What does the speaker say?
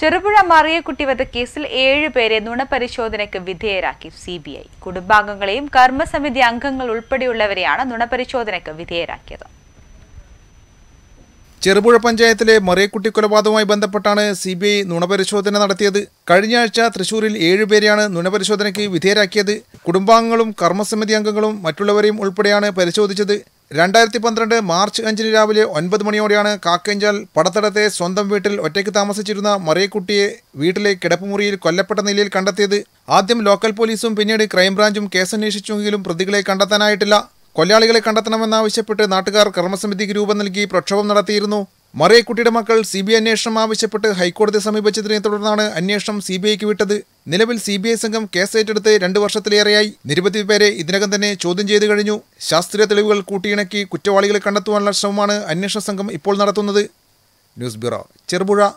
ചെറുപുഴ മറിയക്കുട്ടി വധക്കേസിൽ ഏഴുപേരെ നുണപരിശോധനയ്ക്ക് വിധേയരാക്കി സി ബി ഐ കുടുംബാംഗങ്ങളെയും കർമ്മസമിതി അംഗങ്ങൾ ഉൾപ്പെടെയുള്ളവരെയാണ് നുണപരിശോധനയ്ക്ക് വിധേയരാക്കിയത് ചെറുപുഴ പഞ്ചായത്തിലെ മറിയക്കുട്ടി കൊലപാതകവുമായി ബന്ധപ്പെട്ടാണ് സി ബി ഐ നുണപരിശോധന നടത്തിയത് കഴിഞ്ഞ ആഴ്ച തൃശൂരിൽ ഏഴുപേരെയാണ് നുണപരിശോധനയ്ക്ക് വിധേയരാക്കിയത് കുടുംബാംഗങ്ങളും കർമ്മസമിതി അംഗങ്ങളും മറ്റുള്ളവരെയും ഉൾപ്പെടെയാണ് പരിശോധിച്ചത് രണ്ടായിരത്തി പന്ത്രണ്ട് മാർച്ച് അഞ്ചിന് രാവിലെ ഒൻപത് മണിയോടെയാണ് കാക്കഞ്ചാൽ പടത്തടത്തെ സ്വന്തം വീട്ടിൽ ഒറ്റയ്ക്ക് താമസിച്ചിരുന്ന മറിയക്കുട്ടിയെ വീട്ടിലെ കിടപ്പുമുറിയിൽ കൊല്ലപ്പെട്ട നിലയിൽ കണ്ടെത്തിയത് ആദ്യം ലോക്കൽ പോലീസും പിന്നീട് ക്രൈംബ്രാഞ്ചും കേസന്വേഷിച്ചുവെങ്കിലും പ്രതികളെ കണ്ടെത്താനായിട്ടില്ല കൊലയാളികളെ കണ്ടെത്തണമെന്നാവശ്യപ്പെട്ട് നാട്ടുകാർ കർമ്മസമിതിക്ക് രൂപം നൽകി പ്രക്ഷോഭം നടത്തിയിരുന്നു കുട്ടിയുടെ മക്കൾ സി ബി ഐ അന്വേഷണം ആവശ്യപ്പെട്ട് ഹൈക്കോടതിയെ സമീപിച്ചതിനെ തുടർന്നാണ് അന്വേഷണം സി ബി ഐക്ക് വിട്ടത് നിലവിൽ സി ബി ഐ സംഘം കേസ് ഏറ്റെടുത്ത് രണ്ട് വർഷത്തിലേറെയായി നിരവധി പേരെ ഇതിനകം തന്നെ ചോദ്യം ചെയ്തു കഴിഞ്ഞു ശാസ്ത്രീയ തെളിവുകൾ കൂട്ടിയിണക്കി കുറ്റവാളികളെ കണ്ടെത്തുവാനുള്ള ശ്രമമാണ് അന്വേഷണ സംഘം ഇപ്പോൾ നടത്തുന്നത് ന്യൂസ് ബ്യൂറോ ചെറുപുഴ